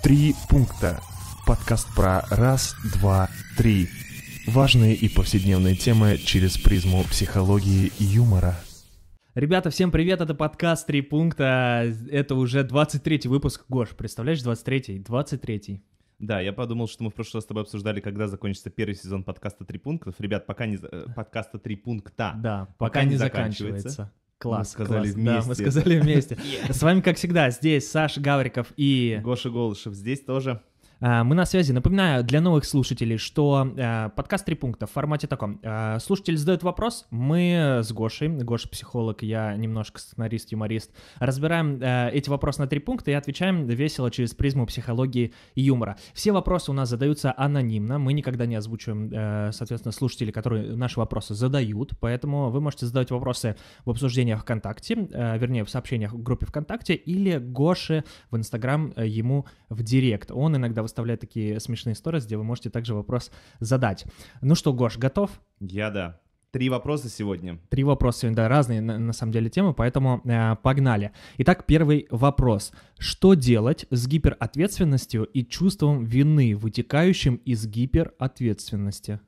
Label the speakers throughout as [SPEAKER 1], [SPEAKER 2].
[SPEAKER 1] Три пункта. Подкаст про раз, два, три. Важные и повседневные темы через призму психологии и юмора. Ребята, всем привет, это подкаст «Три пункта». Это уже 23-й выпуск. Гош, представляешь, 23-й? 23-й.
[SPEAKER 2] Да, я подумал, что мы в прошлый раз с тобой обсуждали, когда закончится первый сезон подкаста «Три пункта». Ребят, пока не... Э, подкаста «Три пункта». Да, пока, пока не, не заканчивается. заканчивается. Класс, мы сказали класс. вместе. Да, мы сказали вместе.
[SPEAKER 1] С вами, как всегда, здесь Саша Гавриков и... Гоша Голышев здесь тоже. Э, мы на связи. Напоминаю для новых слушателей, что э, подкаст «Три пункта» в формате таком. Э, слушатель задает вопрос, мы с Гошей, Гоша психолог, я немножко сценарист, юморист, разбираем эти вопросы на три пункта и отвечаем весело через призму психологии и юмора. Все вопросы у нас задаются анонимно, мы никогда не озвучиваем, соответственно, слушателей, которые наши вопросы задают, поэтому вы можете задавать вопросы в обсуждениях ВКонтакте, вернее, в сообщениях в группе ВКонтакте или Гоше в Инстаграм ему в Директ. Он иногда выставляю такие смешные истории, где вы можете также вопрос задать. Ну что, Гош, готов?
[SPEAKER 2] Я да. Три вопроса сегодня.
[SPEAKER 1] Три вопроса сегодня, да, разные на, на самом деле темы, поэтому э, погнали. Итак, первый вопрос. Что делать с гиперответственностью и чувством вины, вытекающим из гиперответственности?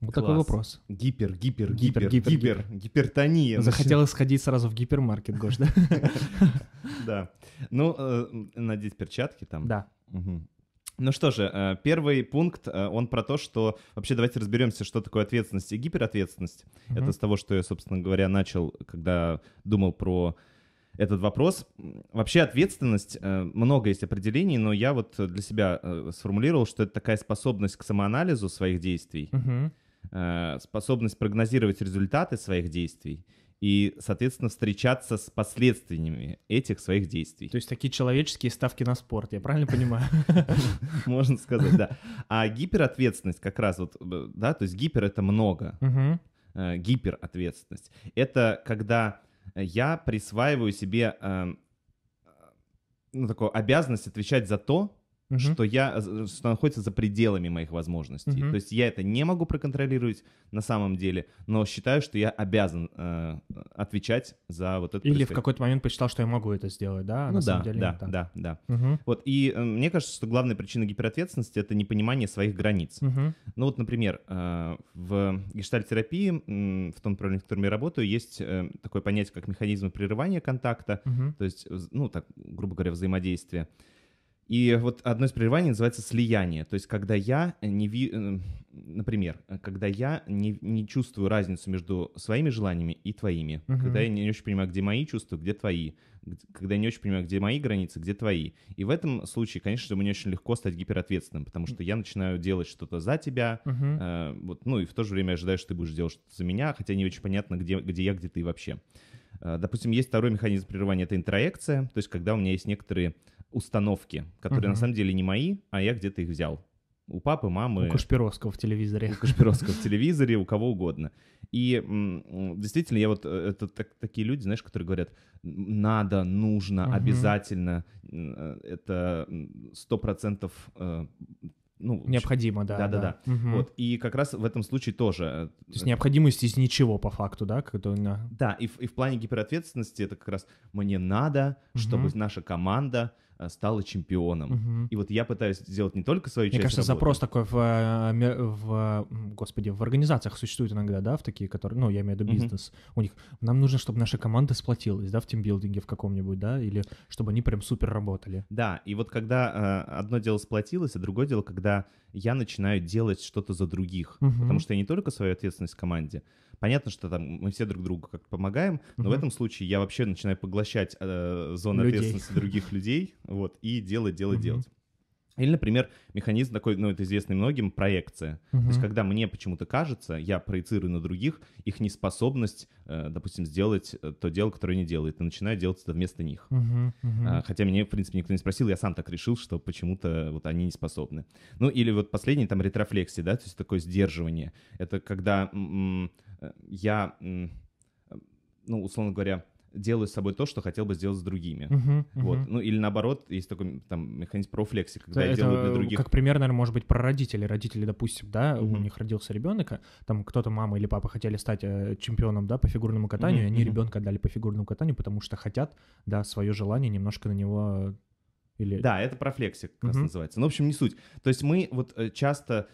[SPEAKER 1] Вот Класс. такой вопрос.
[SPEAKER 2] Гипер, гипер, гипер, гипер, гипер, гипер. гипертония. Захотелось
[SPEAKER 1] сходить сразу в гипермаркет, Гош, да?
[SPEAKER 2] Да. Ну, э, надеть перчатки там. Да. Ну что же, э, первый пункт, э, он про то, что вообще давайте разберемся, что такое ответственность и гиперответственность. Mm-hmm. Это с того, что я, собственно говоря, начал, когда думал про этот вопрос. Вообще ответственность, э, много есть определений, но я вот для себя сформулировал, что это такая способность к самоанализу своих действий, mm-hmm. способность прогнозировать результаты своих действий и, соответственно, встречаться с последствиями этих своих действий. То есть такие человеческие ставки на спорт, я
[SPEAKER 1] правильно понимаю?
[SPEAKER 2] Можно сказать, да. А гиперответственность как раз вот, э, да, то есть гипер — это много, э, гиперответственность. Это когда я присваиваю себе эм, э, ну, такую обязанность отвечать за то, угу. что я что находится за пределами моих возможностей. Угу. То есть я это не могу проконтролировать на самом деле, но считаю, что я обязан э, отвечать за вот это. Или в какой-то
[SPEAKER 1] момент посчитал, что я могу это сделать, да? ну на да, самом деле да, нет, да, да, да. Угу.
[SPEAKER 2] Вот и э, мне кажется, что главная причина гиперответственности это непонимание своих границ. Угу. Ну вот, например, э, в гештальтерапии, э, в том направлении, в котором я работаю, есть э, такое понятие, как механизм прерывания контакта, угу. то есть, ну так, грубо говоря, взаимодействие. И вот одно из прерываний называется слияние. То есть, когда я не ви... Эм, например, когда я не, не чувствую разницу между своими желаниями и твоими, угу. когда я не очень понимаю, где мои чувства, где твои, когда я не очень понимаю, где мои границы, где твои. И в этом случае, конечно, мне очень легко стать гиперответственным, потому что я начинаю делать что-то за тебя, угу. э, вот, ну и в то же время ожидаю, что ты будешь делать что-то за меня, хотя не очень понятно, где, где я, где ты вообще. Э, допустим, есть второй механизм прерывания, это интроекция, то есть когда у меня есть некоторые установки, которые угу. на самом деле не мои, а я где-то их взял. У папы, мамы... У
[SPEAKER 1] Кашпировского в телевизоре. У Кашпировского в
[SPEAKER 2] телевизоре, у кого угодно. И действительно, я вот... Э, это так, такие люди, знаешь, которые говорят, надо, нужно, угу. обязательно. Э, это сто процентов э, ну, необходимо, да. Да-да-да. Угу. Вот, и как раз в этом случае тоже. То есть
[SPEAKER 1] необходимость из ничего по факту, да? Когда... Да,
[SPEAKER 2] и, в, и в плане гиперответственности это как раз мне надо, угу. чтобы наша команда Э, стала чемпионом. Угу. И вот я пытаюсь сделать не только свою Мне часть Мне кажется, работы. запрос
[SPEAKER 1] такой в, э, в, господи, в организациях существует иногда, да, в такие, которые, ну, я имею в виду бизнес. Угу. У них, нам нужно, чтобы наша команда сплотилась, да, в тимбилдинге в каком-нибудь, да, или чтобы они прям супер работали.
[SPEAKER 2] Да, и вот когда э, одно дело сплотилось, а другое дело, когда я начинаю делать что-то за других, угу. потому что я не только свою ответственность в команде, Понятно, что там мы все друг другу как-то помогаем, но угу. в этом случае я вообще начинаю поглощать э, зону людей. ответственности других людей, вот, и делать, делать, угу. делать. Или, например, механизм такой, ну, это известный многим, проекция. Угу. То есть, когда мне почему-то кажется, я проецирую на других их неспособность, э, допустим, сделать э, то дело, которое они делают, и начинаю делать это вместо них. Угу, угу. А, хотя меня, в принципе, никто не спросил, я сам так решил, что почему-то вот они не способны. Ну, или вот последний, там, ретрофлексия, да, то есть такое сдерживание. Это когда м -м, Э, я, э, ну, условно говоря, делаю с собой то, что хотел бы сделать с другими. Uh-huh, uh-huh. Вот. Ну, или наоборот, есть такой там механизм профлекси, когда да, я делаю для других. Как
[SPEAKER 1] пример, наверное, может быть, про родителей. Родители, допустим, да, uh-huh. у них родился ребенок, а там кто-то, мама или папа хотели стать э, чемпионом, да, по фигурному катанию, uh-huh, и они uh-huh. ребенка дали по фигурному катанию, потому что хотят, да, свое желание немножко на него или... Да, это
[SPEAKER 2] профлексия как uh-huh. раз называется. Ну, в общем, не суть. То есть мы вот э, часто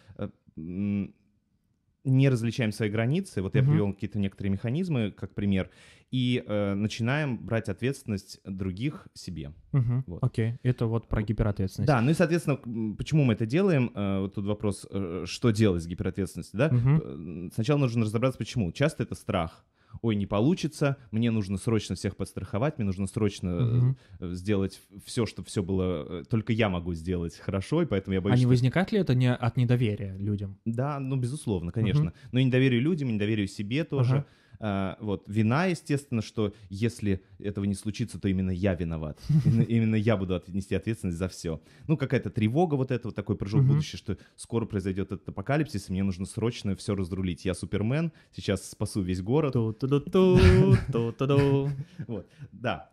[SPEAKER 2] не различаем свои границы, вот я привел какие-то некоторые механизмы, как пример, и э, начинаем брать ответственность других себе. Угу. Вот. Окей,
[SPEAKER 1] это вот про гиперответственность. Да,
[SPEAKER 2] ну и, соответственно, почему мы это делаем? Э, вот тут вопрос, э, что делать с гиперответственностью, да? Угу. Сначала нужно разобраться, почему. Часто это страх ой, не получится, мне нужно срочно всех подстраховать, мне нужно срочно угу. сделать все, чтобы все было, э, только я могу сделать хорошо, и поэтому я а боюсь... А не что...
[SPEAKER 1] возникает ли это не от недоверия людям?
[SPEAKER 2] Да, ну, безусловно, конечно. Угу. Но и недоверие людям, и недоверие себе тоже. Ага. А, вот, вина, естественно, что если этого не случится, то именно я виноват. Именно я буду нести ответственность за все. Ну, какая-то тревога вот этого, такой прыжок в будущее, что скоро произойдет этот апокалипсис, и мне нужно срочно все разрулить. Я Супермен, сейчас спасу весь город. Вот, да.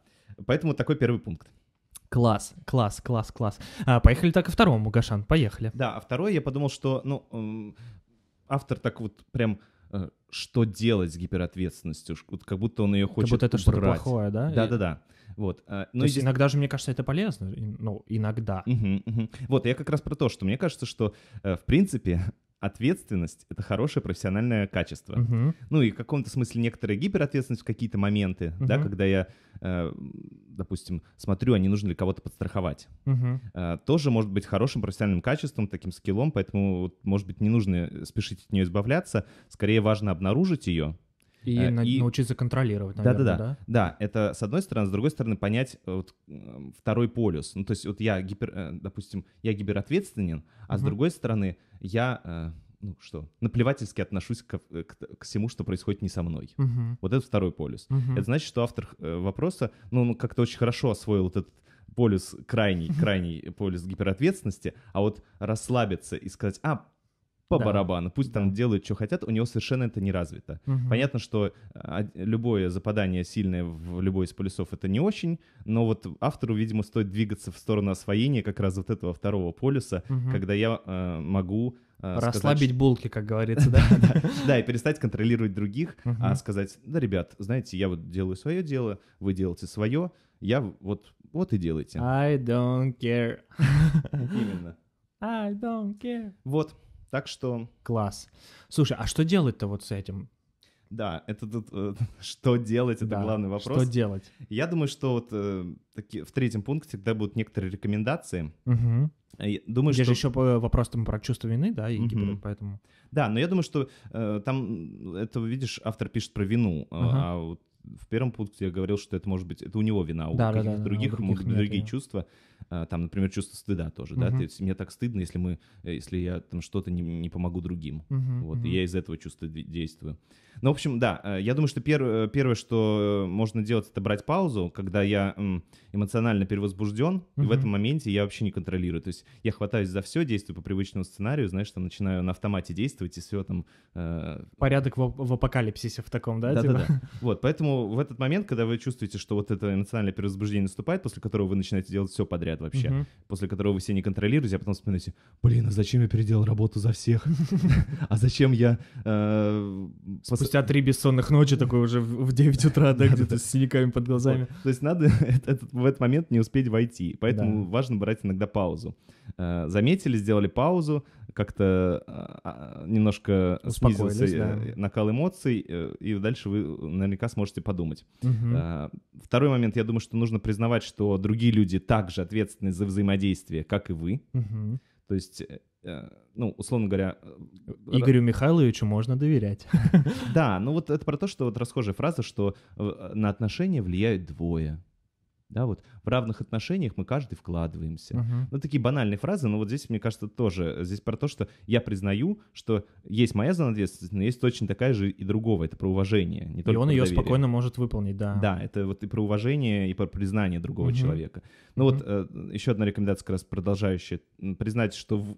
[SPEAKER 2] Поэтому такой первый пункт. Класс, класс, класс, класс.
[SPEAKER 1] А, поехали так и второму, Гашан, поехали.
[SPEAKER 2] Да, а второй я подумал, что, ну, автор так вот прям Э, что делать с гиперответственностью, как будто он ее хочет Как будто это убрать. что-то плохое, да? Да-да-да. Вот. Э, но То есть здесь... иногда
[SPEAKER 1] же, мне кажется, это полезно. Ну, иногда.
[SPEAKER 2] Угу, угу. Вот, я как раз про то, что мне кажется, что, э, в принципе, ответственность — это хорошее профессиональное качество. Uh-huh. Ну и в каком-то смысле некоторая гиперответственность в какие-то моменты, uh-huh. да, когда я, э, допустим, смотрю, а не нужно ли кого-то подстраховать. Uh-huh. Э, тоже может быть хорошим профессиональным качеством, таким скиллом, поэтому, может быть, не нужно спешить от нее избавляться, скорее важно обнаружить ее,
[SPEAKER 1] и, э, и... На- научиться контролировать, наверное, да, да, да,
[SPEAKER 2] да. это с одной стороны, с другой стороны понять э, вот, второй полюс. Ну, то есть вот я, гипер, э, допустим, я гибератветственен, а угу. с другой стороны я ну что, наплевательски отношусь ко, к, к всему, что происходит не со мной. Угу. Вот это второй полюс. Угу. Это значит, что автор вопроса, ну, он как-то очень хорошо освоил вот этот полюс крайний, крайний полюс гиперответственности, а вот расслабиться и сказать, а, по да. барабану, пусть да. там делают, что хотят, у него совершенно это не развито. Угу. Понятно, что а, любое западание сильное в любой из полюсов это не очень, но вот автору, видимо, стоит двигаться в сторону освоения как раз вот этого второго полюса, угу. когда я э, могу а, Сказать, Расслабить булки, как говорится, да? Да, и перестать контролировать других, а сказать, да, ребят, знаете, я вот делаю свое дело, вы делаете свое, я вот, вот и делайте.
[SPEAKER 1] I don't
[SPEAKER 2] care. Именно.
[SPEAKER 1] I don't care.
[SPEAKER 2] Вот. Так что... Класс.
[SPEAKER 1] Слушай, а что делать-то вот с этим?
[SPEAKER 2] Да, это тут э, что делать, это да, главный вопрос. Что делать? Я думаю, что вот э, таки, в третьем пункте тогда будут некоторые рекомендации. Угу. думаю, Здесь что... же
[SPEAKER 1] еще э, вопрос там
[SPEAKER 2] про чувство вины, да, и угу. гибель, поэтому. Да, но я думаю, что э, там это видишь, автор пишет про вину, угу. а вот в первом пункте я говорил, что это может быть, это у него вина, у да, каких-то да, да, других, других быть нет, другие нет. чувства, а, там, например, чувство стыда тоже, угу. да, то есть мне так стыдно, если мы, э, если я там что-то не, не помогу другим, угу, вот, угу. и я из этого чувства действую. Ну, в общем, да, э, я думаю, что пер, э, первое, что можно делать, это брать паузу, когда я эмоционально перевозбужден, угу. и в этом моменте я вообще не контролирую, то есть я хватаюсь за все, действую по привычному сценарию, знаешь, там начинаю на автомате действовать, и все там... Э...
[SPEAKER 1] Порядок в, в апокалипсисе в таком, да? Да-да-да, типа?
[SPEAKER 2] вот, поэтому в этот момент, когда вы чувствуете, что вот это эмоциональное перевозбуждение наступает, после которого вы начинаете делать все подряд вообще, угу. после которого вы себя не контролируете, а потом вспоминаете, блин, а зачем я переделал работу за всех? А зачем я...
[SPEAKER 1] Э, Спустя три бессонных ночи такой уже в 9 утра, да, где-то с синяками под глазами.
[SPEAKER 2] То есть надо в этот момент не успеть войти, поэтому важно брать иногда паузу. Э, заметили, сделали паузу, как-то а, а, немножко снизился да. Э, накал эмоций, э, и дальше вы наверняка сможете подумать. Угу. Второй момент, я думаю, что нужно признавать, что другие люди также ответственны за взаимодействие, как и вы. Угу. То есть э, ну, условно говоря... Игорю
[SPEAKER 1] Михайловичу можно доверять.
[SPEAKER 2] Да, ну вот это про то, что вот расхожая фраза, что на отношения влияют двое да, вот в равных отношениях мы каждый вкладываемся. Uh-huh. Ну, такие банальные фразы, но вот здесь, мне кажется, тоже, здесь про то, что я признаю, что есть моя зона ответственности, но есть точно такая же и другого, это про уважение. Не только и он ее доверие. спокойно может выполнить, да. Да, это вот и про уважение, и про признание другого uh-huh. человека. Ну uh-huh. вот э, еще одна рекомендация, как раз продолжающая, признать, что, в,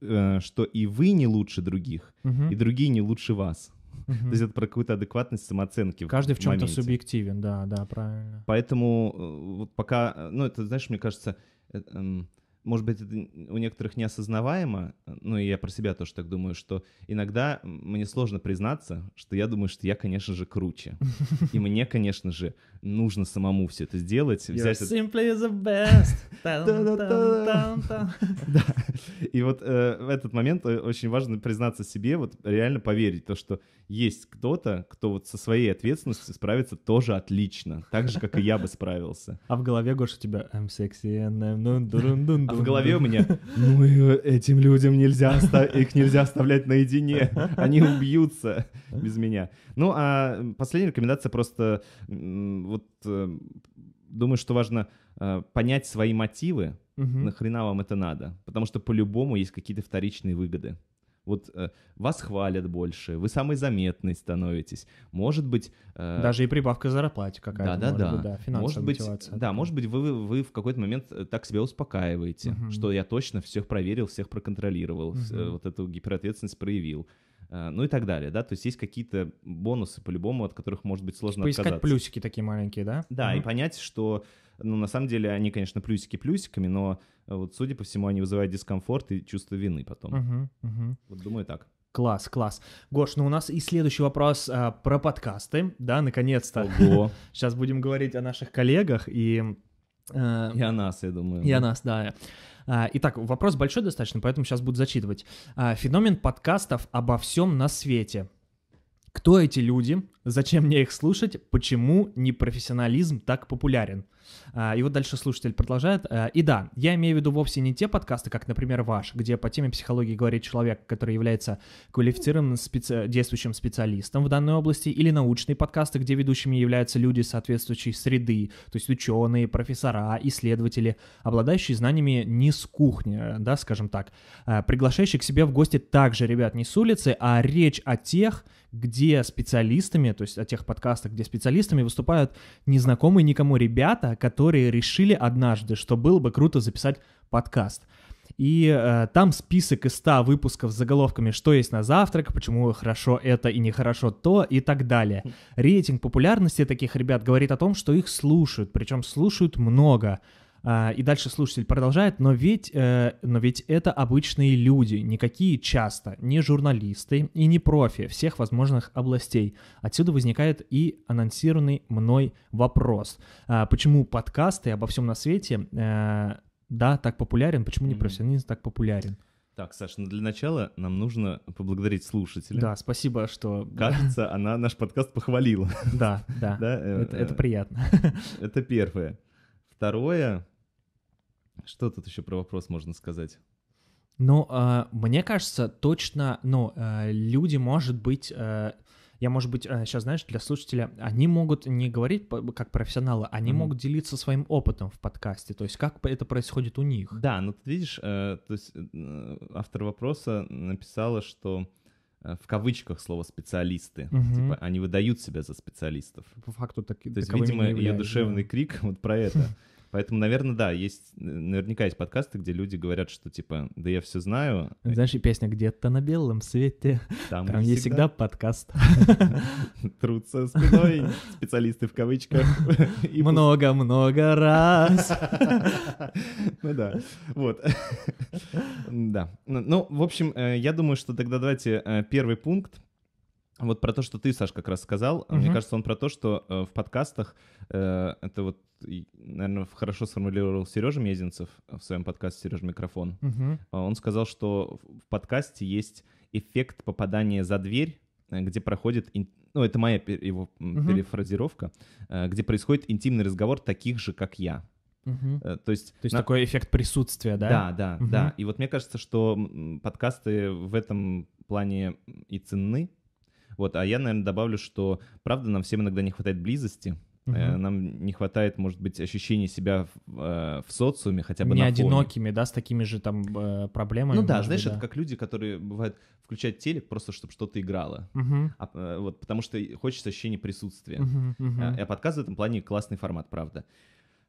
[SPEAKER 2] э, что и вы не лучше других, uh-huh. и другие не лучше вас mm То есть это про какую-то адекватность самооценки. Каждый в, чем-то
[SPEAKER 1] субъективен, да, да, правильно.
[SPEAKER 2] Поэтому э, вот пока, э, ну это, знаешь, мне кажется, э, эм, может быть, это у некоторых неосознаваемо, ну и я про себя тоже так думаю, что иногда мне сложно признаться, что я думаю, что я, конечно же, круче. И мне, конечно же, нужно самому все это сделать. Взять
[SPEAKER 1] You're это... the best.
[SPEAKER 2] И вот э, в этот момент э, очень важно признаться себе, вот реально поверить, то, что есть кто-то, кто вот со своей ответственностью справится тоже отлично, так же, как и я бы справился.
[SPEAKER 1] А в голове, Гоша, у тебя «I'm sexy and I'm А в голове у меня «Ну этим людям нельзя, их нельзя оставлять наедине, они
[SPEAKER 2] убьются без меня». Ну, а последняя рекомендация просто вот э, думаю, что важно э, понять свои мотивы, угу. нахрена вам это надо? Потому что по-любому есть какие-то вторичные выгоды. Вот э, вас хвалят больше, вы самый заметный становитесь. Может быть... Э, Даже и
[SPEAKER 1] прибавка к зарплате какая-то. Да, да, да. Быть, да финансовая может быть, Да,
[SPEAKER 2] может быть, вы, вы в какой-то момент э, так себя успокаиваете, угу. что я точно всех проверил, всех проконтролировал, угу. Э, вот эту гиперответственность проявил э, ну и так далее, да, то есть есть какие-то бонусы по-любому, от которых может быть сложно Поискать типа отказаться.
[SPEAKER 1] плюсики такие маленькие, да? Да, угу. и
[SPEAKER 2] понять, что ну, на самом деле, они, конечно, плюсики плюсиками, но э, вот, судя по
[SPEAKER 1] всему, они вызывают дискомфорт и чувство вины потом. Угу, угу. Вот думаю так. Класс, класс. Гош, ну у нас и следующий вопрос а, про подкасты, да, наконец-то. Ого. Сейчас будем говорить о наших коллегах и... А, и о нас, я думаю. И о нас, да. А, итак, вопрос большой достаточно, поэтому сейчас буду зачитывать. А, феномен подкастов обо всем на свете. Кто эти люди? Зачем мне их слушать? Почему непрофессионализм так популярен? А, и вот дальше слушатель продолжает. А, и да, я имею в виду вовсе не те подкасты, как, например, ваш, где по теме психологии говорит человек, который является квалифицированным специ... действующим специалистом в данной области, или научные подкасты, где ведущими являются люди соответствующей среды, то есть ученые, профессора, исследователи, обладающие знаниями не с кухни, да, скажем так. А, приглашающие к себе в гости также, ребят, не с улицы, а речь о тех, где специалистами, то есть о тех подкастах, где специалистами выступают незнакомые никому ребята, которые решили однажды, что было бы круто записать подкаст. И э, там список из 100 выпусков с заголовками «Что есть на завтрак», «Почему хорошо это и нехорошо то» и так далее. Хм. Рейтинг популярности таких ребят говорит о том, что их слушают, причем слушают много. А, и дальше слушатель продолжает, но ведь, э, но ведь это обычные люди, никакие часто, не журналисты и не профи всех возможных областей. Отсюда возникает и анонсированный мной вопрос. А, почему подкасты обо всем на свете, э, да, так популярен, почему не профессионализм так популярен?
[SPEAKER 2] Так, Саша, ну для начала нам нужно поблагодарить слушателя. Да, спасибо, что... Кажется, она наш подкаст похвалила. Да, да, э, это приятно. Это первое. Второе, что тут еще про вопрос можно сказать?
[SPEAKER 1] Ну, э, мне кажется, точно, ну, э, люди, может быть, э, я, может быть, сейчас, э, знаешь, для слушателя, они могут не говорить как профессионалы, они mm-hmm. могут делиться своим опытом в подкасте, то есть как это происходит у них. Да, ну ты видишь,
[SPEAKER 2] э, то есть э, автор вопроса написала, что Э, в кавычках слово специалисты. Угу. Типа они выдают себя за специалистов. По факту так. То есть, видимо, ее душевный крик вот про это. Поэтому, наверное, да, есть, наверняка есть подкасты, где люди говорят, что типа, да
[SPEAKER 1] я все знаю. Знаешь, и песня «Где-то на белом свете», там, там есть всегда, подкаст. Труд со спиной, специалисты в кавычках. Много-много раз. Ну да, вот.
[SPEAKER 2] Да. Ну, ну, в общем, э, я думаю, что тогда давайте э, первый пункт, вот про то, что ты, Саш, как раз сказал, угу. мне кажется, он про то, что э, в подкастах э, это вот наверное, хорошо сформулировал Сережа Мезенцев в своем подкасте «Сережа Микрофон». Угу. Он сказал, что в подкасте есть эффект попадания за дверь, э, где проходит, ну, это моя его угу. перефразировка, э, где происходит интимный разговор таких же, как я. Угу. То есть, То есть на... такой
[SPEAKER 1] эффект присутствия,
[SPEAKER 2] да? Да, да, угу. да. И вот мне кажется, что подкасты в этом плане и ценны. Вот, а я, наверное, добавлю, что правда нам всем иногда не хватает близости, Угу. Нам не хватает, может быть, ощущения себя в, э, в социуме, хотя бы не на одинокими,
[SPEAKER 1] фоне. да, с такими же там э, проблемами. Ну да, знаешь, быть, да. это
[SPEAKER 2] как люди, которые бывают включают телек просто, чтобы что-то играло, угу. а, вот, потому что хочется ощущение присутствия. Угу, угу. А, а подкаст в этом плане классный формат, правда.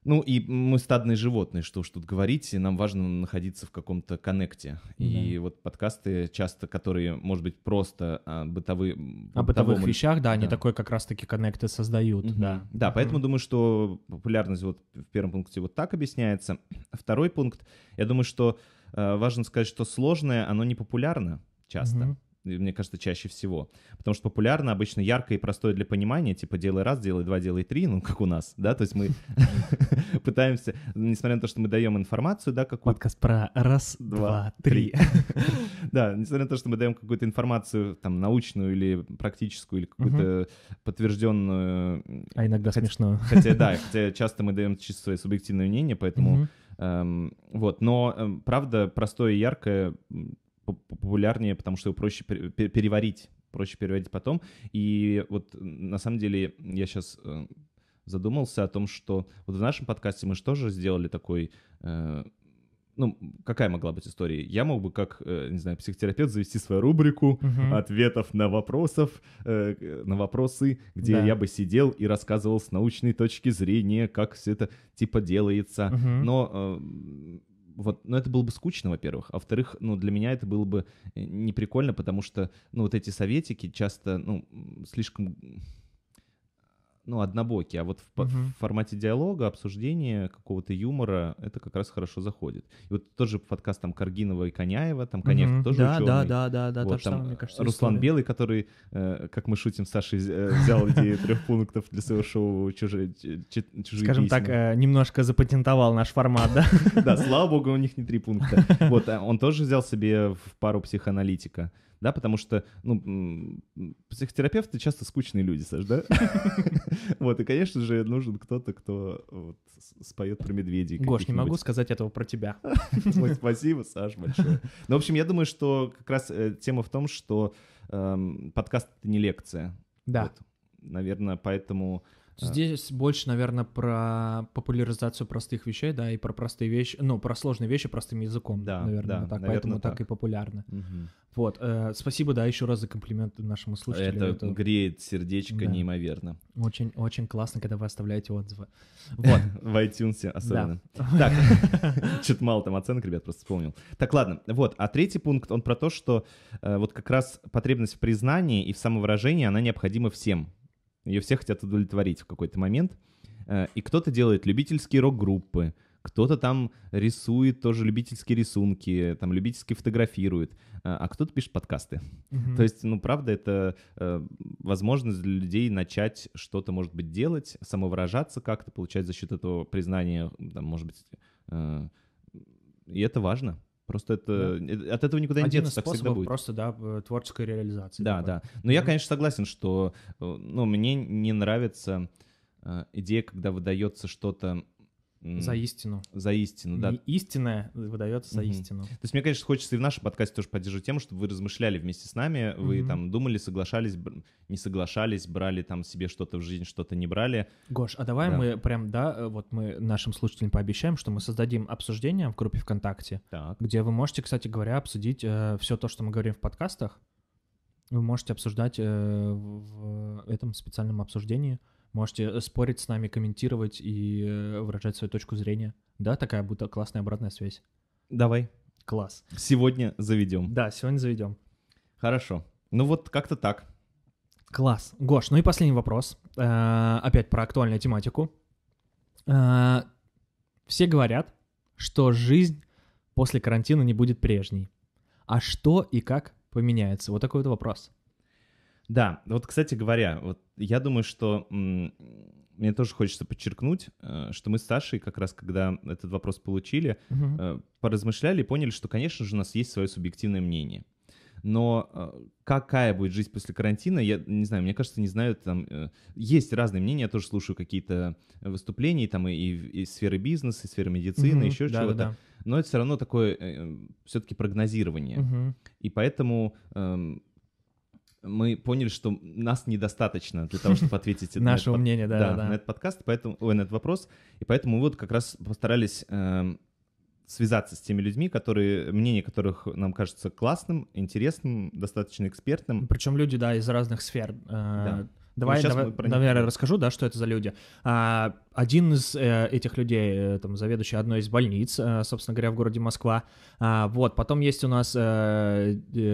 [SPEAKER 2] Ну и мы стадные животные, что уж тут говорить, нам важно находиться в каком-то коннекте. Да. И вот подкасты часто, которые, может быть, просто а, бытовые... О бытовому... бытовых вещах, да, да, они
[SPEAKER 1] такой как раз-таки коннекты создают, угу. да. Да, угу. поэтому думаю,
[SPEAKER 2] что популярность вот в первом пункте вот так объясняется. А второй пункт, я думаю, что э, важно сказать, что сложное, оно не популярно часто. Угу мне кажется, чаще всего. Потому что популярно обычно яркое и простое для понимания, типа делай раз, делай два, делай три, ну, как у нас, да, то есть мы пытаемся, несмотря на то, что мы даем информацию, да, какую-то... Подкаст про раз, два, три. Да, несмотря на то, что мы даем какую-то информацию, там, научную или практическую, или какую-то подтвержденную... А иногда смешную. Хотя, да, хотя часто мы даем чисто свое субъективное мнение, поэтому... Эм, вот, но эм, правда простое и яркое популярнее, потому что его проще переварить, проще переварить потом. И вот на самом деле я сейчас э, задумался о том, что вот в нашем подкасте мы же тоже сделали такой э, ну, какая могла быть история? Я мог бы, как, э, не знаю, психотерапевт, завести свою рубрику угу. ответов на вопросов, на вопросы, где да. я бы сидел и рассказывал с научной точки зрения, как все это, типа, делается. Угу. Но вот, ну, это было бы скучно, во-первых. А во-вторых, ну, для меня это было бы э, неприкольно, потому что, ну, вот эти советики часто, ну, слишком ну, однобокий, а вот в, угу. в формате диалога, обсуждения, какого-то юмора это как раз хорошо заходит. И вот тоже подкаст там Каргинова и Коняева, там Конев угу. тоже да, ученый. Да, да, да, да, вот, там, мне кажется, Руслан история. Белый, который, э, как мы шутим, Саша э, взял идею трех пунктов для своего шоу «Чужие, чужие Скажем так,
[SPEAKER 1] э, немножко запатентовал наш формат, да? Да, слава
[SPEAKER 2] богу, у них не три пункта. Вот, а он тоже взял себе в пару психоаналитика да, потому что, ну, психотерапевты часто скучные люди, Саш, да? Вот, и, конечно же, нужен кто-то, кто споет про медведей. Гош, не могу
[SPEAKER 1] сказать этого про тебя. Спасибо, Саш,
[SPEAKER 2] большое. Ну, в общем, я думаю, что как раз э, тема в том, что эм, подкаст — это не лекция. Да. Наверное, поэтому
[SPEAKER 1] Здесь больше, наверное, про популяризацию простых вещей, да, и про простые вещи, ну, про сложные вещи простым языком, да, наверное, да, так, наверное, поэтому так. и популярно. Угу. Вот, э, спасибо, да, еще раз за комплимент нашему слушателю. Это, это... греет
[SPEAKER 2] сердечко да. неимоверно.
[SPEAKER 1] Очень, очень классно, когда вы оставляете отзывы. Вот. В iTunes особенно. Так,
[SPEAKER 2] что-то мало там оценок, ребят, просто вспомнил. Так, ладно, вот, а третий пункт, он про то, что э, вот как раз потребность в признании и в самовыражении, она необходима всем, ее все хотят удовлетворить в какой-то момент. Э, и кто-то делает любительские рок-группы, кто-то там рисует тоже любительские рисунки, там любительски фотографирует, э, а кто-то пишет подкасты. Mm-hmm. То есть, ну, правда, это э, возможность для людей начать что-то, может быть, делать, самовыражаться как-то, получать за счет этого признания, там, может быть, э, и это важно. Просто это да. от этого никуда не Один деться, так всегда будет.
[SPEAKER 1] просто, да, э, творческой реализации. Да, такой. да.
[SPEAKER 2] Но я, конечно, согласен, что, э, ну, мне не нравится э, идея, когда выдается что-то за истину. За истину, да.
[SPEAKER 1] И истинное выдается за угу. истину. То
[SPEAKER 2] есть мне, конечно, хочется и в нашем подкасте тоже поддерживать тему, чтобы вы размышляли вместе с нами, вы угу. там думали, соглашались, не соглашались, брали там себе что-то в жизнь, что-то не брали. Гош, а давай да. мы
[SPEAKER 1] прям, да, э, вот мы нашим слушателям пообещаем, что мы создадим обсуждение в группе ВКонтакте, так. где вы можете, кстати говоря, обсудить э, все то, что мы говорим в подкастах, вы можете обсуждать э, в этом специальном обсуждении. Можете э, спорить с нами, комментировать и э, выражать свою точку зрения. Да, такая будет классная обратная связь. Давай. Класс.
[SPEAKER 2] Сегодня заведем. Да,
[SPEAKER 1] сегодня заведем.
[SPEAKER 2] Хорошо. Ну вот как-то так.
[SPEAKER 1] Класс. Гош, ну и последний вопрос. Э-э- опять про актуальную тематику. Э-э- все говорят, что жизнь после карантина не будет прежней. А что и как поменяется? Вот такой вот вопрос.
[SPEAKER 2] Да, вот, кстати говоря, вот я думаю, что мне тоже хочется подчеркнуть, э, что мы с Сашей как раз, когда этот вопрос получили, угу. поразмышляли и поняли, что, конечно же, у нас есть свое субъективное мнение. Но э, какая будет жизнь после карантина, я не знаю, мне кажется, не знают там есть разные мнения, я тоже слушаю какие-то выступления там и, и, сферы бизнеса, и сферы медицины, угу, еще да, чего-то. да. Но это все равно такое все-таки прогнозирование. Угу. И поэтому эм, мы поняли, что нас недостаточно для того, чтобы ответить на нашего мнения, да, на этот подкаст, поэтому, ой, на этот вопрос, и поэтому вот как раз постарались эм, связаться с теми людьми, которые мнение которых нам кажется классным, интересным, достаточно экспертным. Причем люди, да, из
[SPEAKER 1] разных сфер. Э, давай, ну, давай, давай я расскажу, да, что это за люди. А, один из э, этих людей, э, там, заведующий одной из больниц, э, собственно говоря, в городе Москва. А, вот, потом есть у нас э,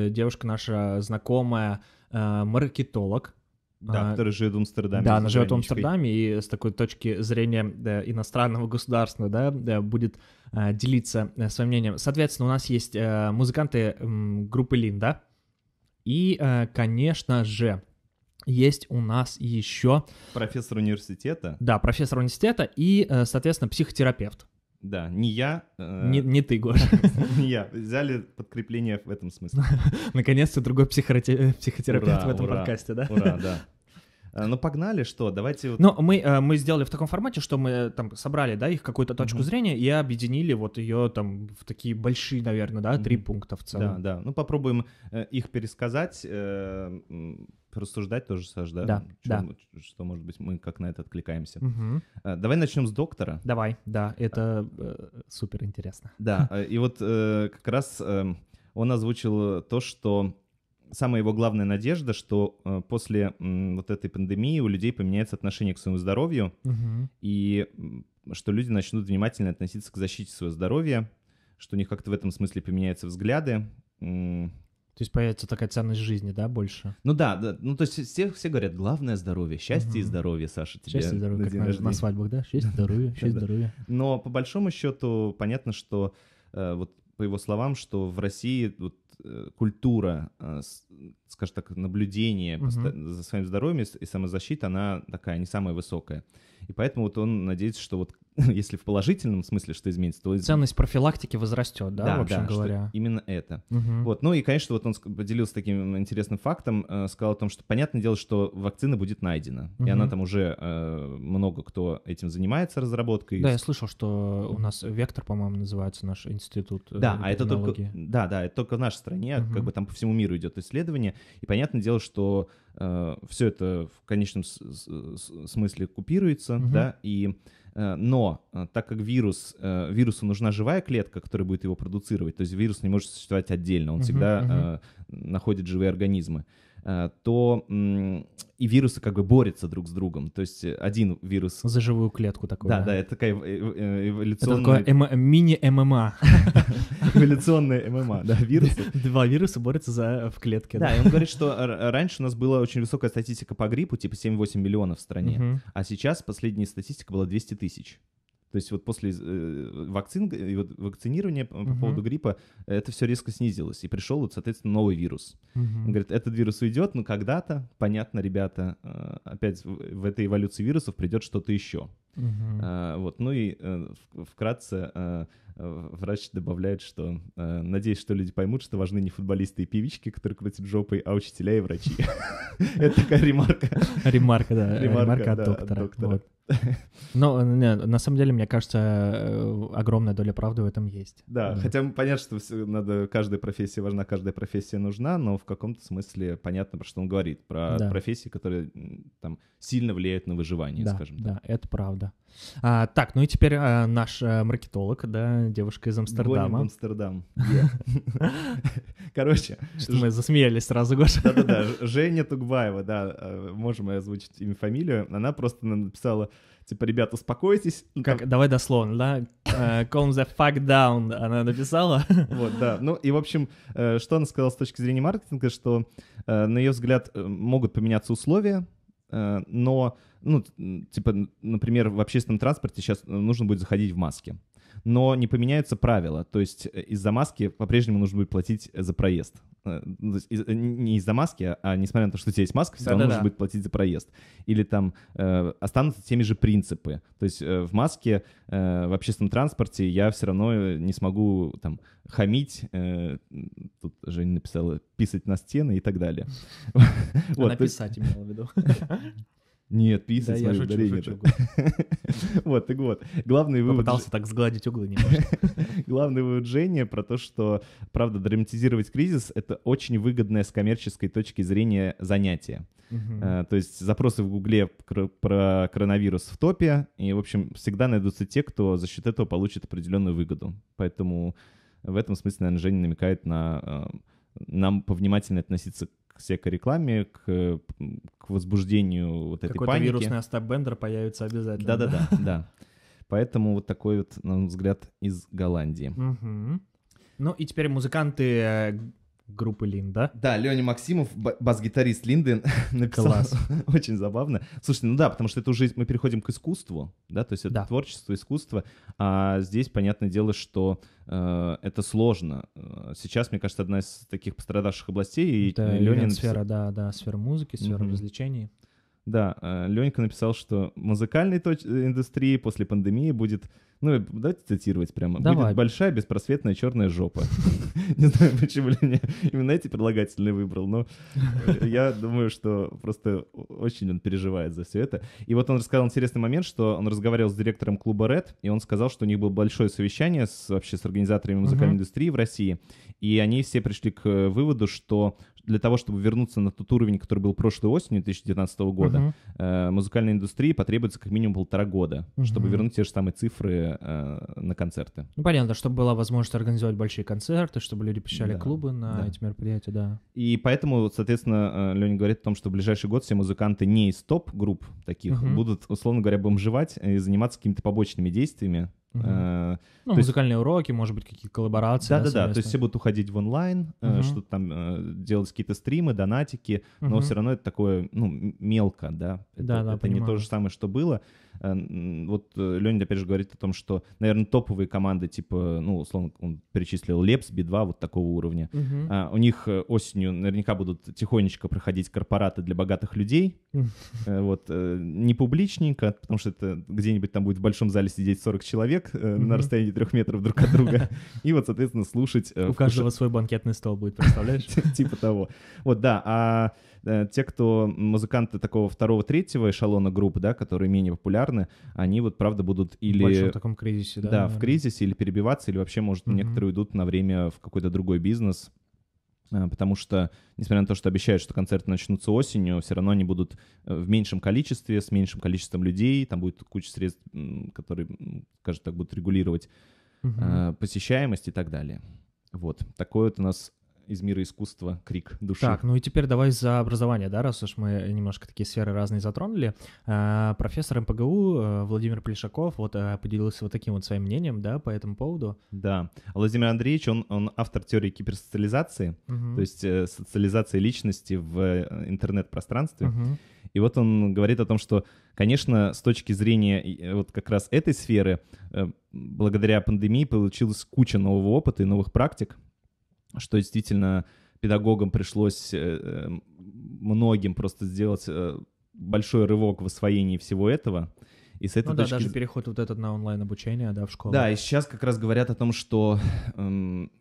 [SPEAKER 1] девушка наша знакомая, Э, маркетолог, да, э, который живет в Амстердаме. Да, она живет в Амстердаме, и с такой точки зрения да, иностранного государства, да, да будет а, делиться а, своим мнением. Соответственно, у нас есть а, музыканты м, группы Линда и, а, конечно же, есть у нас еще... Профессор университета. Да, профессор университета и, соответственно, психотерапевт. Да, не я. Э, не, не ты, Гоша. не
[SPEAKER 2] я. Взяли подкрепление в этом смысле.
[SPEAKER 1] Наконец-то другой э, психотерапевт в этом подкасте, да? Ура, да.
[SPEAKER 2] А, ну погнали, что? Давайте.
[SPEAKER 1] Ну мы э, мы сделали в таком формате, что мы там собрали, да, их какую-то точку mm-hmm. зрения и объединили вот ее там в такие большие, наверное, да, три mm-hmm. пункта в целом. Да, да. Ну попробуем их пересказать
[SPEAKER 2] рассуждать тоже, Саш, да? Да, Чем, да. Что, может быть, мы как на это откликаемся. Угу. Давай начнем с доктора. Давай, да, а. это э, супер интересно. Да, э, и вот э, как раз э, он озвучил то, что самая его главная надежда, что э, после э, вот этой пандемии у людей поменяется отношение к своему здоровью, угу. и что люди начнут внимательно относиться к защите своего здоровья, что у них как-то в этом смысле поменяются взгляды,
[SPEAKER 1] то есть появится такая ценность жизни, да, больше?
[SPEAKER 2] Ну да, да. Ну то есть все, все говорят, главное здоровье, счастье угу. и здоровье, Саша, тебе. Счастье и здоровье, на как на, на
[SPEAKER 1] свадьбах, да? Счастье, и здоровье, счастье, и здоровье.
[SPEAKER 2] Но по большому счету понятно, что э, вот по его словам, что в России вот, э, культура, э, скажем так, наблюдения угу. за своим здоровьем и самозащита, она такая не самая высокая. И поэтому вот он надеется, что вот если в положительном смысле что изменится, то...
[SPEAKER 1] Ценность профилактики возрастет,
[SPEAKER 2] да, да в общем да, говоря? именно это. Угу. Вот, ну и, конечно, вот он поделился таким интересным фактом, э, сказал о том, что понятное дело, что вакцина будет найдена, угу. и она там уже э, много кто этим занимается, разработкой. Да, я
[SPEAKER 1] слышал, что у нас Вектор, по-моему, называется наш институт. Э, да, а это только... Да,
[SPEAKER 2] да, это только в нашей стране, угу. как бы там по всему миру идет исследование, и понятное дело, что э, все это в конечном смысле купируется, угу. да, и Э, но э, так как вирус, э, вирусу нужна живая клетка, которая будет его продуцировать, то есть вирус не может существовать отдельно, он всегда uh-huh, uh-huh. находит живые организмы. Э, то и вирусы как бы борются друг с другом. То есть э, один вирус... За живую клетку такой. Да, да, да это такая э, эволюционная... Это такое эм, мини-ММА. Эволюционная ММА, да, вирусы. Два вируса борются за... в клетке. Да, и он говорит, что раньше у нас была очень высокая статистика по гриппу, типа 7-8 миллионов в стране, а сейчас последняя статистика была 200 тысяч. То есть вот после э, вакцин, и вот вакцинирования по угу. поводу гриппа это все резко снизилось. И пришел, вот, соответственно, новый вирус. Угу. Он говорит, этот вирус уйдет, но когда-то, понятно, ребята, э, опять в этой эволюции вирусов придет что-то еще. Угу. Э, вот, ну и вкратце врач добавляет, что э, «надеюсь, что люди поймут, что важны не футболисты и певички, которые крутят жопой, а учителя и врачи».
[SPEAKER 1] Это такая ремарка. Ремарка, да. Ремарка от доктора. Но э, на самом деле, мне кажется, э, огромная доля правды в этом есть. Да,
[SPEAKER 2] хотя понятно, что надо, каждая профессия важна, каждая профессия нужна, но в каком-то смысле понятно, про что он говорит, про профессии, которые там сильно влияют на выживание, скажем
[SPEAKER 1] так. Да, это правда. А, так, ну и теперь а, наш а, маркетолог, да, девушка из Амстердама. Гоним Амстердам.
[SPEAKER 2] Yeah. Короче. Что мы засмеялись сразу, Гоша. Да-да-да, Женя Тугбаева, да, э, можем озвучить имя, фамилию. Она просто написала, типа, ребят,
[SPEAKER 1] успокойтесь. Ну, как, Там... давай дословно, да? Uh, calm the fuck down, она написала. Вот, да.
[SPEAKER 2] Ну и, в общем, что она сказала с точки зрения маркетинга, что, на ее взгляд, могут поменяться условия, Э, но, ну, типа, например, в общественном транспорте сейчас э, нужно будет заходить в маске. Но не поменяются правила, то есть э, из-за маски по-прежнему нужно будет платить за проезд. Э, ну, э, не из-за маски, а, а несмотря на то, что у тебя есть маска, все равно нужно будет платить за проезд. Или там э, останутся теми же принципы. То есть э, в маске, э, в общественном транспорте я все равно э, не смогу там хамить, э, тут Женя написала, писать на стены и так далее. Написать имела в виду.
[SPEAKER 1] Нет, писать да, смотри, ударение. вот, так вот. Главный вывод... Попытался так сгладить
[SPEAKER 2] углы немножко. Главный вывод Жени про то, что, правда, драматизировать кризис — это очень выгодное с коммерческой точки зрения занятие. Э, то есть запросы в Гугле про коронавирус в топе, и, в общем, всегда найдутся те, кто за счет этого получит определенную выгоду. Поэтому в этом смысле, наверное, Женя намекает на э, нам повнимательнее относиться к всякой к, к возбуждению вот этой Какой-то паники. Какой-то вирусный Остап
[SPEAKER 1] Бендер появится обязательно. Да-да-да, да.
[SPEAKER 2] Поэтому вот такой вот, на мой взгляд, из Голландии.
[SPEAKER 1] Ну и теперь музыканты э, группы Линда. Да, Леня Максимов, бас-гитарист Линды,
[SPEAKER 2] написал. Класс. Очень забавно. Слушайте, ну да, потому что это уже мы переходим к искусству, да, то есть это да. творчество, искусство. А здесь, понятное дело, что э, это сложно. Э, сейчас, мне кажется, одна из таких пострадавших областей. Да, и Леня написал... сфера,
[SPEAKER 1] да, да, сфера музыки, сфера mm-hmm. развлечений.
[SPEAKER 2] Да, э, Ленька написал, что музыкальной точ- индустрии после пандемии будет ну, давайте цитировать прямо. Давай. Будет большая беспросветная черная жопа. Не знаю, почему я именно эти предлагательные выбрал, но я думаю, что просто очень он переживает за все это. И вот он рассказал интересный момент, что он разговаривал с директором клуба Red, и он сказал, что у них было большое совещание с, вообще с организаторами музыкальной индустрии в России, и они все пришли к э, выводу, что для того, чтобы вернуться на тот уровень, который был прошлой осенью 2019 года, uh-huh. э, музыкальной индустрии потребуется как минимум полтора года, uh-huh. чтобы вернуть те же самые цифры э, на концерты.
[SPEAKER 1] Ну, понятно, чтобы была возможность организовать большие концерты, чтобы люди посещали да, клубы на да. эти мероприятия, да.
[SPEAKER 2] И поэтому, соответственно, э, Леня говорит о том, что в ближайший год все музыканты не из топ-групп таких угу. будут, условно говоря, бомжевать и заниматься какими-то побочными действиями, Угу. Э, ну, музыкальные
[SPEAKER 1] есть... уроки, может быть,
[SPEAKER 2] какие-то коллаборации. Да-да-да, то есть все будут уходить в онлайн, угу. что-то там э, делать какие-то стримы, донатики, угу. но все равно это такое, ну, мелко, да. Это, да, да, это не то же самое, что было. Э, вот Леонид опять же говорит о том, что, наверное, топовые команды, типа, ну, условно, он перечислил Лепс, Би-2, вот такого уровня, угу. а, у них осенью наверняка будут тихонечко проходить корпораты для богатых людей, вот, не публичненько, потому что это где-нибудь там будет в большом зале сидеть 40 человек, человек э, на расстоянии трех метров друг от друга, и вот, соответственно, слушать... Э, У каждого свой банкетный стол будет, представляешь? Типа того. Вот, да, а э, те, кто музыканты такого второго, третьего эшелона групп, да, которые менее популярны, они вот, правда, будут или... в таком кризисе, да? Да, в кризисе, или перебиваться, или вообще, может, некоторые уйдут на время в какой-то другой бизнес, Э, потому что, несмотря на то, что обещают, что концерты начнутся осенью, все равно они будут э, в меньшем количестве, с меньшим количеством людей, там будет куча средств, которые, скажем так, будут регулировать угу. посещаемость и так далее. Вот, такой вот у нас из мира искусства «Крик души». Так,
[SPEAKER 1] ну и теперь давай за образование, да, раз уж мы немножко такие сферы разные затронули. А, профессор МПГУ э, Владимир Плешаков вот э, поделился вот таким вот своим мнением, да, по этому поводу.
[SPEAKER 2] Да, Владимир Андреевич, он, он автор теории киберсоциализации, угу. то есть э, социализации личности в интернет-пространстве. Угу. И вот он говорит о том, что, конечно, с точки зрения вот как раз этой сферы, благодаря пандемии получилась куча нового опыта и новых практик, что действительно педагогам пришлось э, э, многим просто сделать э, большой рывок в освоении всего этого. И с этой ну да, даже переход
[SPEAKER 1] вот этот на онлайн обучение, да, в школу. Да, и
[SPEAKER 2] сейчас как раз говорят о том, что эм,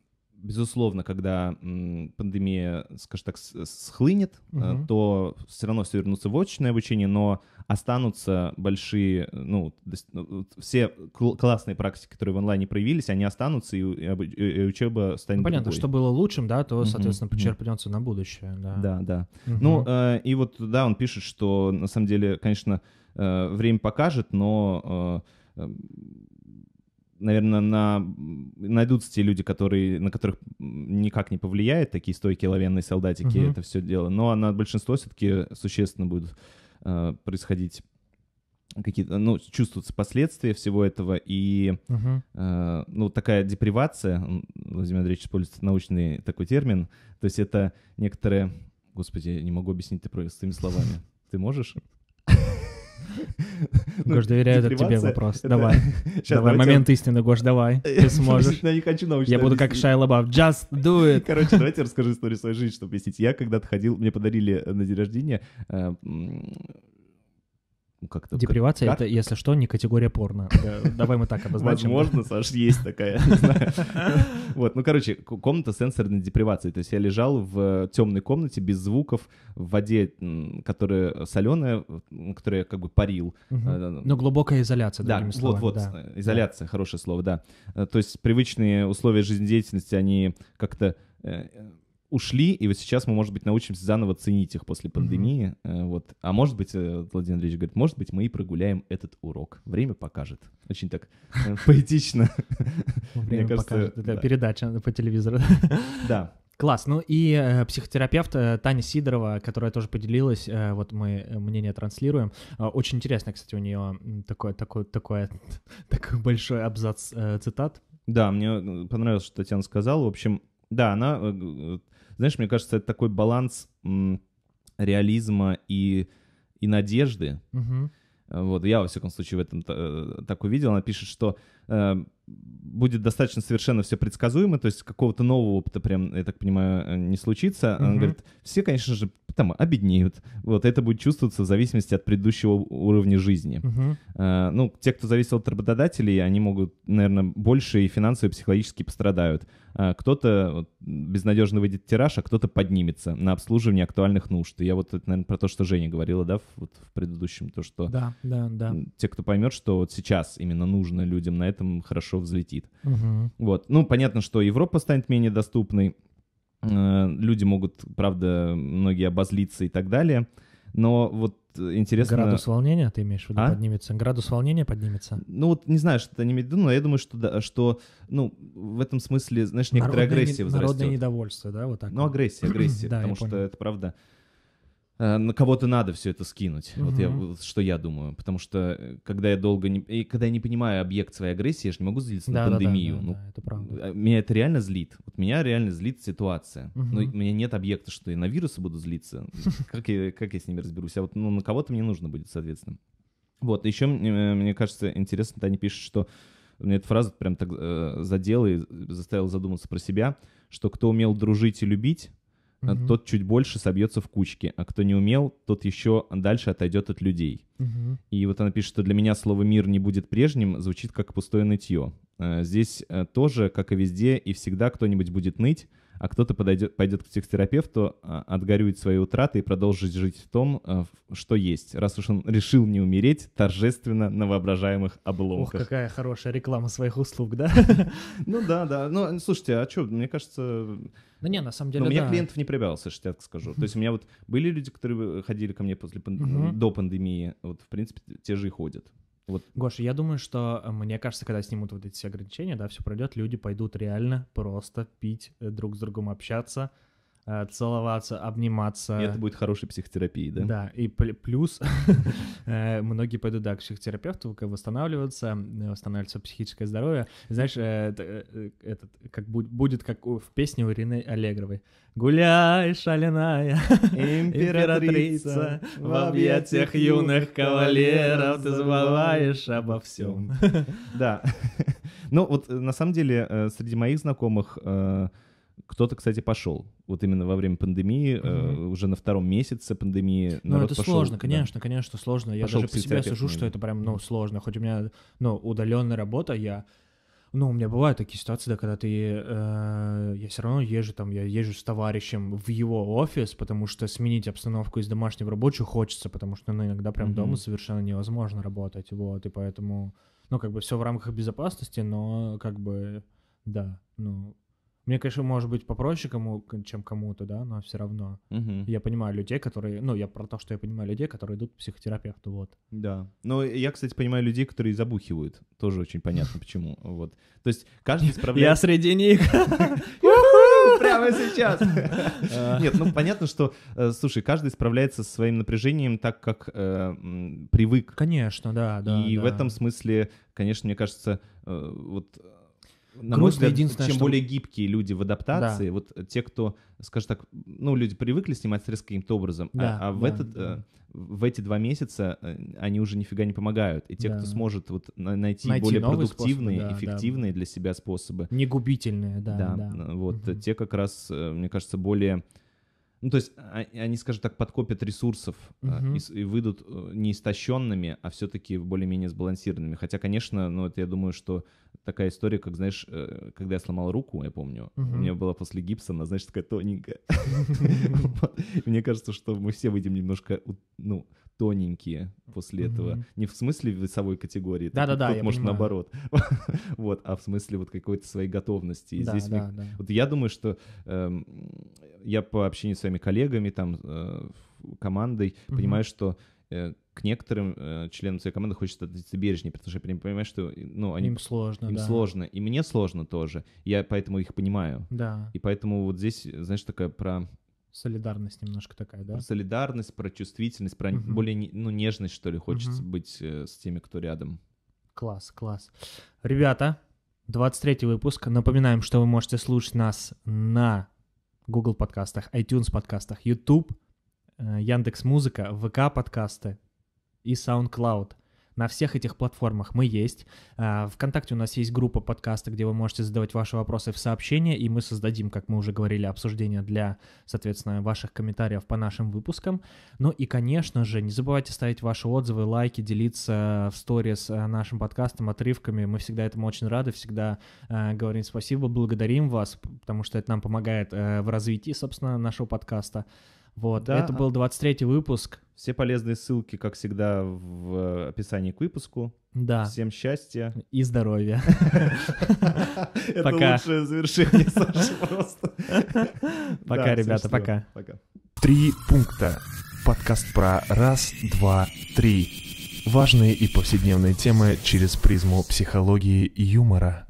[SPEAKER 2] безусловно, когда пандемия, скажем так, схлынет, угу. то все равно все вернутся в очное обучение, но останутся большие, ну, ну все классные практики, которые в онлайне проявились, они останутся, и, и учеба станет Понятно, другой. что
[SPEAKER 1] было лучшим, да, то, соответственно, угу. почерпнется на будущее, да. Да, да. Угу. Ну,
[SPEAKER 2] э, и вот, да, он пишет, что, на самом деле, конечно, э, время покажет, но наверное, на... найдутся те люди, которые... на которых никак не повлияет, такие стойкие лавенные солдатики, угу. это все дело. Но на большинство все-таки существенно будут э, происходить какие-то, ну, чувствуются последствия всего этого, и, угу. э, ну, такая депривация, Владимир Андреевич использует научный такой термин, то есть это некоторые, господи, я не могу объяснить это простыми словами, ты можешь?
[SPEAKER 1] Ну, Гош, доверяю, этот тебе вопрос. Давай. Давай, момент истины, Гош, давай. Ты сможешь. Я не хочу научиться. Я буду как Шайла Баб.
[SPEAKER 2] Just do it. Короче, давайте расскажу историю своей жизни, чтобы объяснить. Я когда-то ходил, мне подарили на день рождения э, как-то... Депривация это,
[SPEAKER 1] если что, не категория порно. Э, давай мы так обозначим. Возможно, Саш, есть такая.
[SPEAKER 2] Вот, ну, короче, комната сенсорной депривации. То есть я лежал в э, темной комнате без звуков, в воде, которая соленая, которая как бы парил. Э, Но
[SPEAKER 1] глубокая изоляция, да, вот, вот, изоляция,
[SPEAKER 2] хорошее слово, да. То есть привычные условия жизнедеятельности, они как-то ушли, и вот сейчас мы, может быть, научимся заново ценить их после пандемии. Mm-hmm. Вот. А может быть, э, Владимир Андреевич говорит, может быть, мы и прогуляем этот урок. Время покажет.
[SPEAKER 1] Очень так э, поэтично. Время покажет. Это передача по телевизору. Да. Класс. Ну и э, психотерапевт э, Таня Сидорова, которая тоже поделилась, э, вот мы мнение транслируем. Э, очень интересно, кстати, у нее такой, такой, такой, такой
[SPEAKER 2] большой абзац э, цитат. Да, мне понравилось, что Татьяна сказала. В общем, да, она знаешь, мне кажется, это такой баланс реализма и, и надежды. Угу. Вот, я, во всяком случае, в этом э, так увидел. Она пишет, что Эм, будет достаточно совершенно все предсказуемо, то есть какого-то нового опыта прям, я так понимаю, э, не случится. Угу. Он говорит, все, конечно же, там обеднеют. Вот это будет чувствоваться в зависимости от предыдущего уровня жизни. Угу. А, ну, те, кто зависел от работодателей, они могут, наверное, больше и финансово, и психологически пострадают. А кто-то вот, безнадежно выйдет в тираж, а кто-то поднимется на обслуживание актуальных нужд. И я вот, наверное, про то, что Женя говорила, да, вот в предыдущем, то, что да, да, да. те, кто поймет, что вот сейчас именно нужно людям на это этом хорошо взлетит. Угу. Вот. Ну, понятно, что Европа станет менее доступной, э, люди могут, правда, многие обозлиться и так далее, но вот интересно... Градус волнения, ты имеешь в виду, а? поднимется? Градус
[SPEAKER 1] волнения поднимется? Ну
[SPEAKER 2] вот не знаю, что ты имеешь в виду, но я думаю, что, да, что ну, в этом смысле, знаешь, некоторая народное агрессия не, возрастет. Народное недовольство,
[SPEAKER 1] да, вот так? Ну, агрессия, агрессия, потому что это правда
[SPEAKER 2] Э, на кого-то надо все это скинуть. Угу. Вот я, вот что я думаю. Потому что э, когда я долго не... И когда я не понимаю объект своей агрессии, я же не могу злиться да, на пандемию. Да, да, ну, да, это правда. Э, меня это реально злит. Вот меня реально злит ситуация. Угу. Но у меня нет объекта, что я на вирусы буду злиться. Как я, как я с ними разберусь? А вот ну, на кого-то мне нужно будет, соответственно. Вот, еще, мне кажется, интересно, Таня пишет, что мне эта фраза прям так э, задела и заставила задуматься про себя, что кто умел дружить и любить, угу. тот чуть больше собьется в кучке, а кто не умел, тот еще дальше отойдет от людей. Угу. И вот она пишет, что для меня слово «мир» не будет прежним, звучит как пустое нытье. Э, здесь э, тоже, как и везде, и всегда кто-нибудь будет ныть, а кто-то подойдет, пойдет к психотерапевту, а, отгорюет свои утраты и продолжит жить в том, что есть, раз уж он решил не умереть торжественно на воображаемых обломках. Ох,
[SPEAKER 1] какая хорошая реклама своих услуг, да?
[SPEAKER 2] Ну да, да. Ну, слушайте, а что, мне кажется,
[SPEAKER 1] ну не, на самом деле, Но у меня да. клиентов
[SPEAKER 2] не прибавилось, я так скажу. То есть у меня вот были люди, которые ходили ко мне после э, до пандемии, вот в принципе те же и ходят. Вот.
[SPEAKER 1] Гоша, я думаю, что, э, мне кажется, когда снимут вот эти все ограничения, да, все пройдет, люди пойдут реально просто пить, э, друг с другом общаться, Э, целоваться, обниматься. И это будет хорошей
[SPEAKER 2] психотерапией, да? Да,
[SPEAKER 1] и плюс э, многие пойдут, да, к психотерапевту, как восстанавливаться, э, восстанавливается психическое здоровье. Знаешь, этот, как будет как в песне у Ирины Аллегровой. «Гуляй, шаленая императрица, в объятиях юных кавалеров ты забываешь обо всем».
[SPEAKER 2] Да. Ну вот на самом деле среди моих знакомых кто-то, кстати, пошел. Вот именно во время пандемии, угу. э, уже на втором месяце пандемии. Ну, это пошел, сложно, конечно, да. конечно, сложно. Я пошел даже по себе сужу, что это
[SPEAKER 1] прям, ну, сложно. Хоть у меня, ну, удаленная работа, я ну, у меня бывают такие ситуации, да, когда ты, э, я все равно езжу там, я езжу с товарищем в его офис, потому что сменить обстановку из домашней в рабочую хочется, потому что, ну, иногда прям mm-hmm. дома совершенно невозможно работать, вот, и поэтому, ну, как бы все в рамках безопасности, но как бы, да, ну, мне, конечно, может быть попроще кому, чем кому-то, да, но все равно. Угу. Я понимаю людей, которые... Ну, я про то, что я понимаю людей, которые идут к психотерапевту, вот. Да.
[SPEAKER 2] Но я, кстати, понимаю людей, которые забухивают. Тоже очень понятно, почему. Вот. То есть каждый справляется... Я среди них. Прямо сейчас. Нет, ну понятно, что, э, слушай, каждый справляется со своим напряжением так, как э, привык. Конечно, да, да. И в этом смысле, конечно, мне кажется, э, вот на мой взгляд, единственное, чем что... более гибкие люди в адаптации, да. вот э, те, кто, скажем так, ну, люди привыкли снимать стресс каким-то образом, а, да, а, а да, в, этот, да. Э, в эти два месяца э, они уже нифига не помогают. И те, да. кто сможет вот найти, найти более продуктивные, способы, да, эффективные да. для себя способы. Негубительные, да. Да, да. вот угу. те как раз, мне кажется, более... Ну, то есть а, они, скажем так, подкопят ресурсов угу. и, и выйдут не истощенными, а все-таки более-менее сбалансированными. Хотя, конечно, ну, это я думаю, что такая история, как, знаешь, э, когда я сломал руку, я помню, угу. у меня была после гипса, она, знаешь, такая тоненькая. Мне кажется, что мы все выйдем немножко, ну, тоненькие после этого. Не в смысле весовой категории. Да-да-да, может, наоборот. Вот, а в смысле вот какой-то своей готовности. Да. здесь... Вот я думаю, что эм, я по общению с своими коллегами, там, э, командой, понимаю, что э, к некоторым э, членам своей команды хочется относиться бережнее, потому что я понимаю, что ну, они, им сложно. Им да. сложно. И мне сложно тоже. Я поэтому их понимаю. Да. И поэтому вот здесь, знаешь, такая про...
[SPEAKER 1] Солидарность немножко такая, да? Про
[SPEAKER 2] солидарность, про чувствительность, про угу. более ну, нежность, что ли, хочется угу. быть э, с теми, кто рядом.
[SPEAKER 1] Класс, класс. Ребята, 23 выпуск. Напоминаем, что вы можете слушать нас на Google подкастах, iTunes подкастах, YouTube, э, Яндекс Музыка, ВК подкасты, и SoundCloud. На всех этих платформах мы есть. А, Вконтакте у нас есть группа подкаста, где вы можете задавать ваши вопросы в сообщения, и мы создадим, как мы уже говорили, обсуждение для, соответственно, ваших комментариев по нашим выпускам. Ну и, конечно же, не забывайте ставить ваши отзывы, лайки, делиться в сторис а, нашим подкастом, отрывками. Мы всегда этому очень рады, всегда а, говорим спасибо, благодарим вас, потому что это нам помогает в развитии, собственно, нашего подкаста. Вот, да. это был 23-й выпуск.
[SPEAKER 2] Все полезные ссылки, как всегда, в описании к выпуску. Да. Всем счастья.
[SPEAKER 1] И здоровья. Это лучшее завершение, Саша, просто. Пока, ребята, пока. Три пункта. Подкаст про раз, два, три. Важные и повседневные темы через призму психологии и юмора.